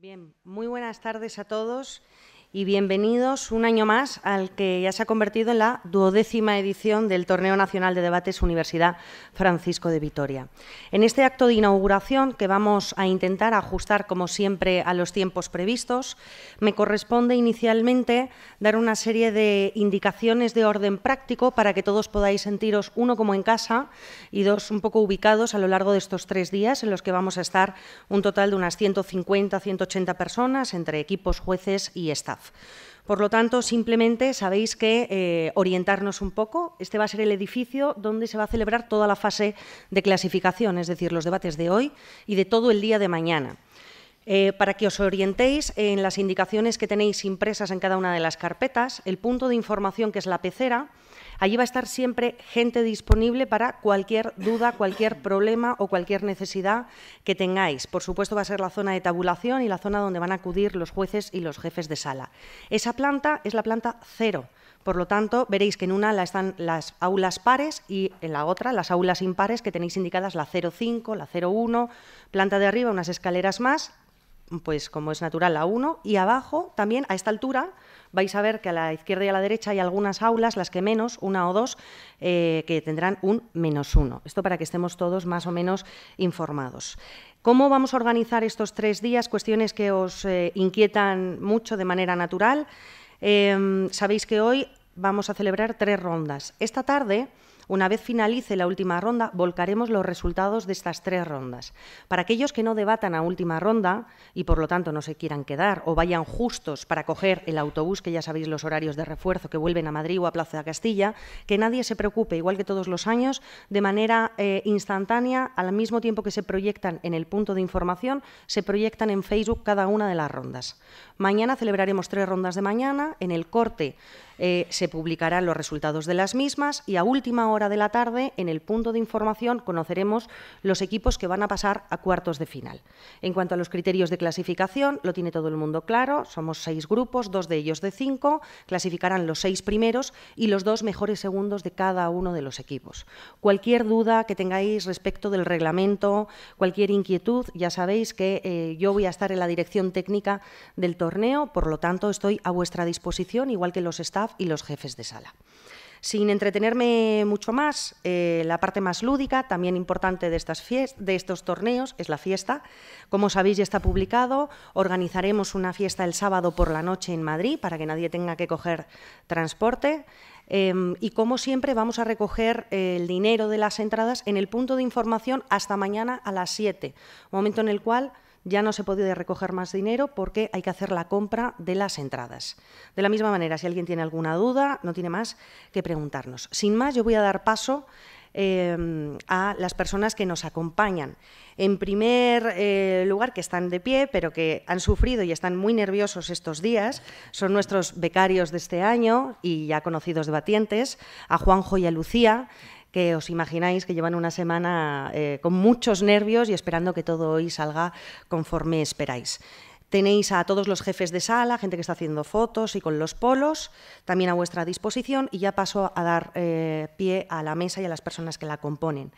Bien, muy buenas tardes a todos y bienvenidos un año más al que ya se ha convertido en la duodécima edición del Torneo Nacional de Debates Universidad Francisco de Vitoria. En este acto de inauguración, que vamos a intentar ajustar como siempre a los tiempos previstos, me corresponde inicialmente dar una serie de indicaciones de orden práctico para que todos podáis sentiros, uno, como en casa y dos, un poco ubicados a lo largo de estos tres días en los que vamos a estar un total de unas 150-180 personas entre equipos, jueces y staff. Por lo tanto, simplemente sabéis que eh, orientarnos un poco. Este va a ser el edificio donde se va a celebrar toda la fase de clasificación, es decir, los debates de hoy y de todo el día de mañana. Eh, para que os orientéis en las indicaciones que tenéis impresas en cada una de las carpetas, el punto de información que es la pecera, Allí va a estar siempre gente disponible para cualquier duda, cualquier problema o cualquier necesidad que tengáis. Por supuesto, va a ser la zona de tabulación y la zona donde van a acudir los jueces y los jefes de sala. Esa planta es la planta cero. Por lo tanto, veréis que en una la están las aulas pares y en la otra las aulas impares que tenéis indicadas la 05, la 01, planta de arriba unas escaleras más, pues como es natural la 1 y abajo también a esta altura vais a ver que a la izquierda y a la derecha hay algunas aulas, las que menos, una o dos, eh, que tendrán un menos uno. Esto para que estemos todos más o menos informados. ¿Cómo vamos a organizar estos tres días? Cuestiones que os eh, inquietan mucho de manera natural. Em, sabéis que hoy vamos a celebrar tres rondas. Esta tarde una vez finalice la última ronda, volcaremos los resultados de estas tres rondas. Para aquellos que no debatan a última ronda y por lo tanto no se quieran quedar o vayan justos para coger el autobús, que ya sabéis los horarios de refuerzo que vuelven a Madrid o a Plaza de Castilla, que nadie se preocupe, igual que todos los años, de manera eh, instantánea, al mismo tiempo que se proyectan en el punto de información, se proyectan en Facebook cada una de las rondas. Mañana celebraremos tres rondas de mañana. En el corte eh, se publicarán los resultados de las mismas y a última hora de la tarde, en el punto de información, conoceremos los equipos que van a pasar a cuartos de final. En cuanto a los criterios de clasificación, lo tiene todo el mundo claro, somos seis grupos, dos de ellos de cinco, clasificarán los seis primeros y los dos mejores segundos de cada uno de los equipos. Cualquier duda que tengáis respecto del reglamento, cualquier inquietud, ya sabéis que eh, yo voy a estar en la dirección técnica del torneo, por lo tanto estoy a vuestra disposición, igual que los staff y los jefes de sala. Sin entretenerme mucho más, eh, la parte más lúdica, también importante de, estas de estos torneos, es la fiesta. Como sabéis, ya está publicado. Organizaremos una fiesta el sábado por la noche en Madrid para que nadie tenga que coger transporte. Em, y como siempre, vamos a recoger el dinero de las entradas en el punto de información hasta mañana a las 7, momento en el cual ya no se puede recoger más dinero porque hay que hacer la compra de las entradas. De la misma manera, si alguien tiene alguna duda, no tiene más que preguntarnos. Sin más, yo voy a dar paso eh, a las personas que nos acompañan. En primer eh, lugar, que están de pie, pero que han sufrido y están muy nerviosos estos días, son nuestros becarios de este año y ya conocidos debatientes, a Juanjo y a Lucía que os imagináis que llevan una semana eh, con muchos nervios y esperando que todo hoy salga conforme esperáis. Tenéis a todos los jefes de sala, gente que está haciendo fotos y con los polos, también a vuestra disposición y ya paso a dar eh, pie a la mesa y a las personas que la componen.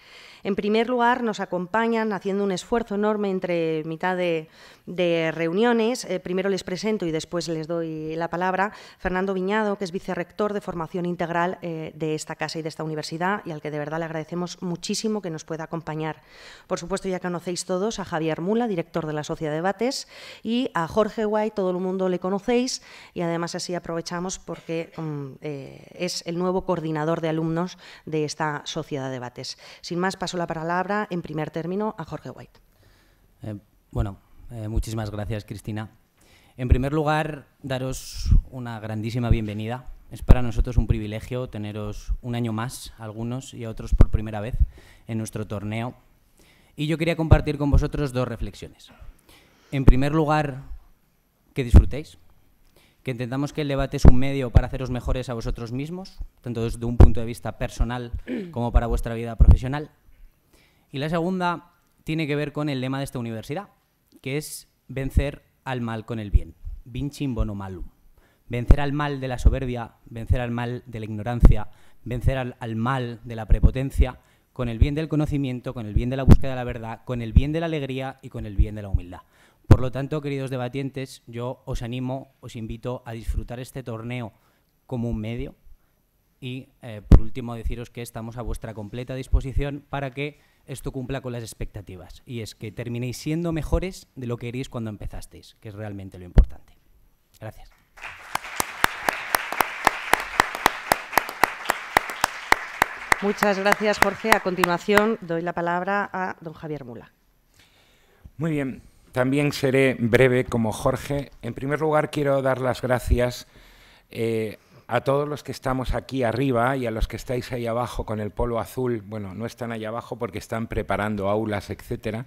En primer lugar, nos acompañan haciendo un esfuerzo enorme entre mitad de, reuniones. Eh, primero les presento y después les doy la palabra. Fernando Viñado, que es vicerrector de formación integral eh, de esta casa y de esta universidad y al que de verdad le agradecemos muchísimo que nos pueda acompañar. Por supuesto, ya conocéis todos a Javier Mula, director de la Sociedad de Debates, y a Jorge White, todo el mundo le conocéis y además así aprovechamos porque mm, eh, es el nuevo coordinador de alumnos de esta sociedad de debates. Sin más, paso la palabra en primer término a Jorge White. Eh, bueno, eh, muchísimas gracias, Cristina. En primer lugar, daros una grandísima bienvenida. Es para nosotros un privilegio teneros un año más, algunos y a otros por primera vez, en nuestro torneo. Y yo quería compartir con vosotros dos reflexiones en primer lugar, que disfrutéis, que intentamos que el debate es un medio para haceros mejores a vosotros mismos, tanto desde un punto de vista personal como para vuestra vida profesional. Y la segunda tiene que ver con el lema de esta universidad, que es vencer al mal con el bien, vincim bono malum. Vencer al mal de la soberbia, vencer al mal de la ignorancia, vencer al mal de la prepotencia con el bien del conocimiento, con el bien de la búsqueda de la verdad, con el bien de la alegría y con el bien de la humildad. Por lo tanto, queridos debatientes, yo os animo, os invito a disfrutar este torneo como un medio y, eh, por último, deciros que estamos a vuestra completa disposición para que esto cumpla con las expectativas y es que terminéis siendo mejores de lo que eréis cuando empezasteis, que es realmente lo importante. Gracias. Muchas gracias, Jorge. A continuación, doy la palabra a don Javier Mula. Muy bien, también seré breve como Jorge. En primer lugar, quiero dar las gracias eh, a todos los que estamos aquí arriba y a los que estáis ahí abajo con el polo azul. Bueno, no están ahí abajo porque están preparando aulas, etcétera,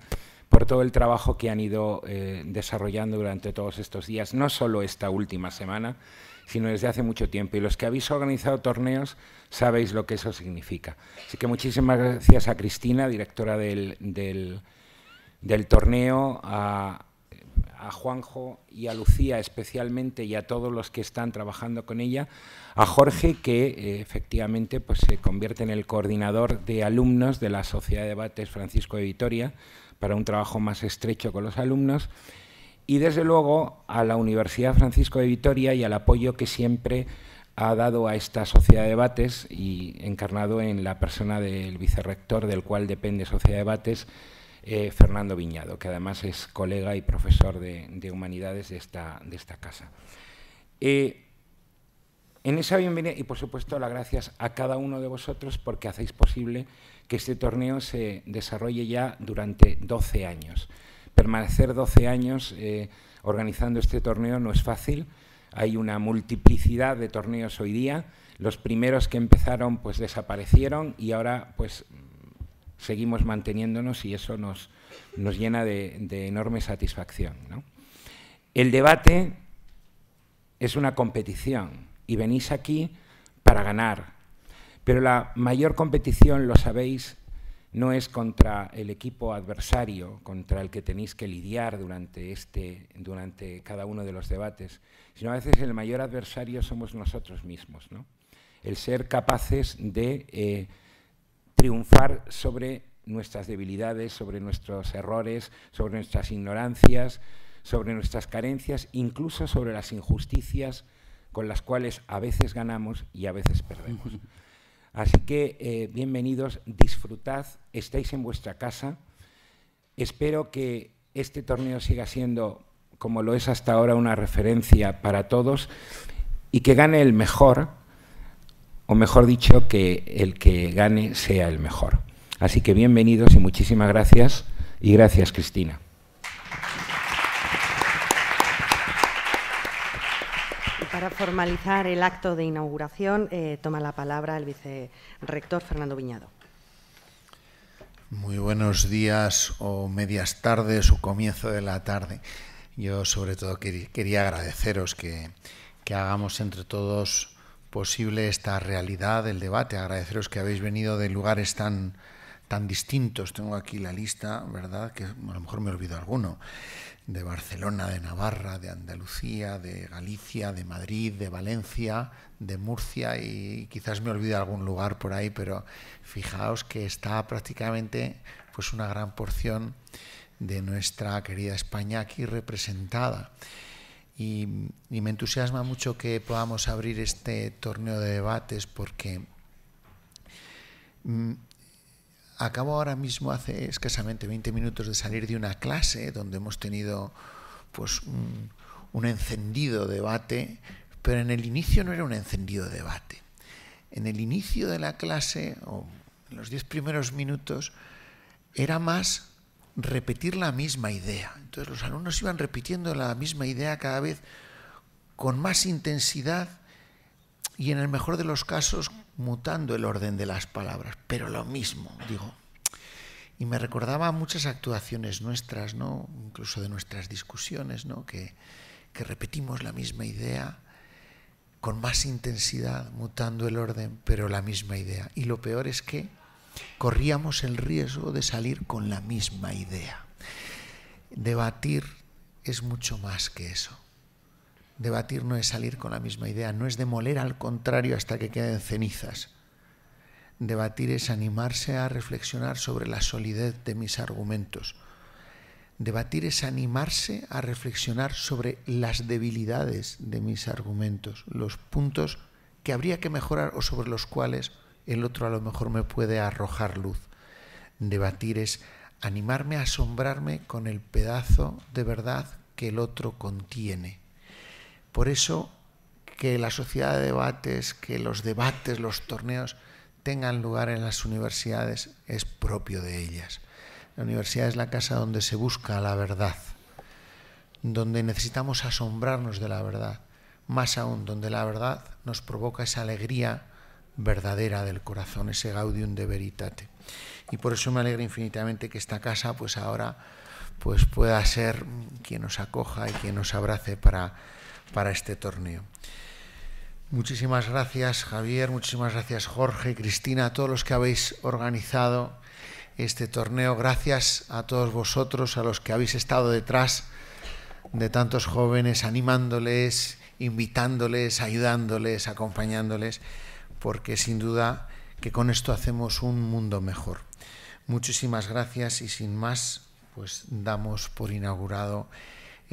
por todo el trabajo que han ido eh, desarrollando durante todos estos días, no solo esta última semana, sino desde hace mucho tiempo. Y los que habéis organizado torneos sabéis lo que eso significa. Así que muchísimas gracias a Cristina, directora del, torneo, a, Juanjo y a Lucía especialmente y a todos los que están trabajando con ella, a Jorge que eh, efectivamente pues, se convierte en el coordinador de alumnos de la Sociedad de Debates Francisco de Vitoria, para un trabajo más estrecho con los alumnos y desde luego a la Universidad Francisco de Vitoria y al apoyo que siempre ha dado a esta sociedad de debates y encarnado en la persona del vicerrector del cual depende Sociedad de Debates, eh, Fernando Viñado, que además es colega y profesor de, humanidades de esta, de esta casa. Eh, en esa bienvenida, y por supuesto las gracias a cada uno de vosotros porque hacéis posible que este torneo se desarrolle ya durante 12 años. Permanecer 12 años eh, organizando este torneo no es fácil, hay una multiplicidad de torneos hoy día, los primeros que empezaron pues desaparecieron y ahora pues seguimos manteniéndonos y eso nos, nos llena de, enorme satisfacción. El debate es una competición, y venís aquí para ganar. Pero la mayor competición, lo sabéis, no es contra el equipo adversario, contra el que tenéis que lidiar durante, este, durante cada uno de los debates, sino a veces el mayor adversario somos nosotros mismos. El ser capaces de eh, triunfar sobre nuestras debilidades, sobre nuestros errores, sobre nuestras ignorancias, sobre nuestras carencias, incluso sobre las injusticias con las cuales a veces ganamos y a veces perdemos. Así que eh, bienvenidos, disfrutad, estáis en vuestra casa. Espero que este torneo siga siendo, como lo es hasta ahora, una referencia para todos y que gane el mejor, o mejor dicho, que el que gane sea el mejor. Así que bienvenidos y muchísimas gracias. Y gracias, Cristina. formalizar el acto de inauguración, eh, toma la palabra el vicerector Fernando Viñado. Muy buenos días o medias tardes o comienzo de la tarde. Yo sobre todo quería agradeceros que, que hagamos entre todos posible esta realidad del debate, agradeceros que habéis venido de lugares tan tan distintos. Tengo aquí la lista, ¿verdad? Que a lo mejor me olvido alguno. De Barcelona, de Navarra, de Andalucía, de Galicia, de Madrid, de Valencia, de Murcia y quizás me olvide algún lugar por ahí, pero fijaos que está prácticamente pues una gran porción de nuestra querida España aquí representada. Y, y, me entusiasma mucho que podamos abrir este torneo de debates porque mm, Acabo ahora mismo, hace escasamente 20 minutos, de salir de una clase donde hemos tenido pues, un, encendido debate, pero en el inicio no era un encendido debate. En el inicio de la clase, o en los 10 primeros minutos, era más repetir la misma idea. Entonces los alumnos iban repitiendo la misma idea cada vez con más intensidad y en el mejor de los casos mutando el orden de las palabras, pero lo mismo, digo. Y me recordaba muchas actuaciones nuestras, ¿no? incluso de nuestras discusiones, ¿no? que, que repetimos la misma idea con más intensidad, mutando el orden, pero la misma idea. Y lo peor es que corríamos el riesgo de salir con la misma idea. Debatir es mucho más que eso. Debatir no es salir con la misma idea, no es demoler al contrario hasta que queden cenizas. Debatir es animarse a reflexionar sobre la solidez de mis argumentos. Debatir es animarse a reflexionar sobre las debilidades de mis argumentos, los puntos que habría que mejorar o sobre los cuales el otro a lo mejor me puede arrojar luz. Debatir es animarme a asombrarme con el pedazo de verdad que el otro contiene. Por eso que la sociedad de debates, que los debates, los torneos tengan lugar en las universidades es propio de ellas. La universidad es la casa donde se busca la verdad, donde necesitamos asombrarnos de la verdad, más aún donde la verdad nos provoca esa alegría verdadera del corazón, ese gaudium de veritate. Y por eso me alegra infinitamente que esta casa pues ahora pues pueda ser quien nos acoja y quien nos abrace para para este torneo. Muchísimas gracias Javier, muchísimas gracias Jorge, Cristina, a todos los que habéis organizado este torneo. Gracias a todos vosotros, a los que habéis estado detrás de tantos jóvenes, animándoles, invitándoles, ayudándoles, acompañándoles, porque sin duda que con esto hacemos un mundo mejor. Muchísimas gracias y sin más, pues damos por inaugurado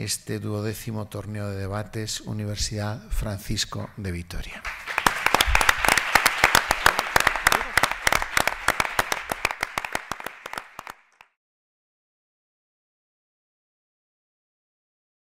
este duodécimo torneo de debates Universidad Francisco de Vitoria.